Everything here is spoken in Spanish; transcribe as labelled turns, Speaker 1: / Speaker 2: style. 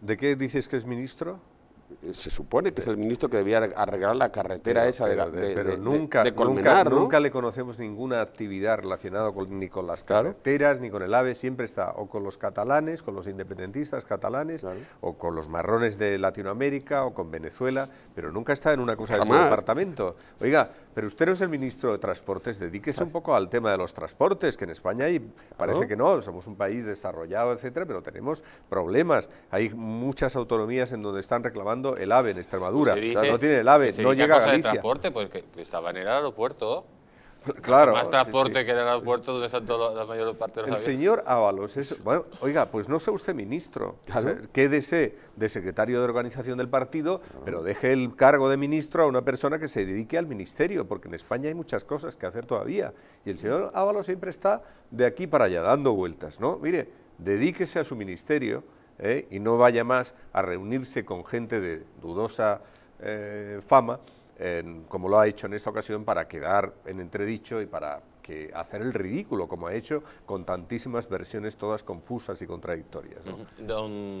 Speaker 1: ¿de qué dices que es ministro? Eh, se supone que es el ministro que debía arreglar la carretera esa de, pero, pero nunca, nunca, le conocemos ninguna actividad relacionada con, ni con las carreteras, ni con el AVE, siempre está o con los catalanes, con los independentistas catalanes, o con los marrones de Latinoamérica, o con Venezuela, pero nunca está en una cosa de su departamento. Oiga, pero usted no es el ministro de Transportes, dedíquese un ah. poco al tema de los transportes, que en España hay, parece que no, somos un país desarrollado, etcétera, pero tenemos problemas. Hay muchas autonomías en donde están reclamando el AVE en Extremadura. no tiene el AVE, no llega a Galicia. transporte,
Speaker 2: pues que, estaba en el aeropuerto. Claro. Más transporte que el aeropuerto donde están todas la mayor parte de los El señor
Speaker 1: Ábalos, oiga, pues no sea usted ministro, quédese de secretario de organización del partido, pero deje el cargo de ministro a una persona que se dedique al ministerio, porque en España hay muchas cosas que hacer todavía. Y el señor Ábalos siempre está de aquí para allá, dando vueltas, ¿no? Mire, dedíquese a su ministerio ¿eh? y no vaya más a reunirse con gente de dudosa eh, fama como lo ha hecho en esta ocasión, para quedar en entredicho y para que hacer el ridículo, como ha hecho con tantísimas versiones, todas confusas y contradictorias.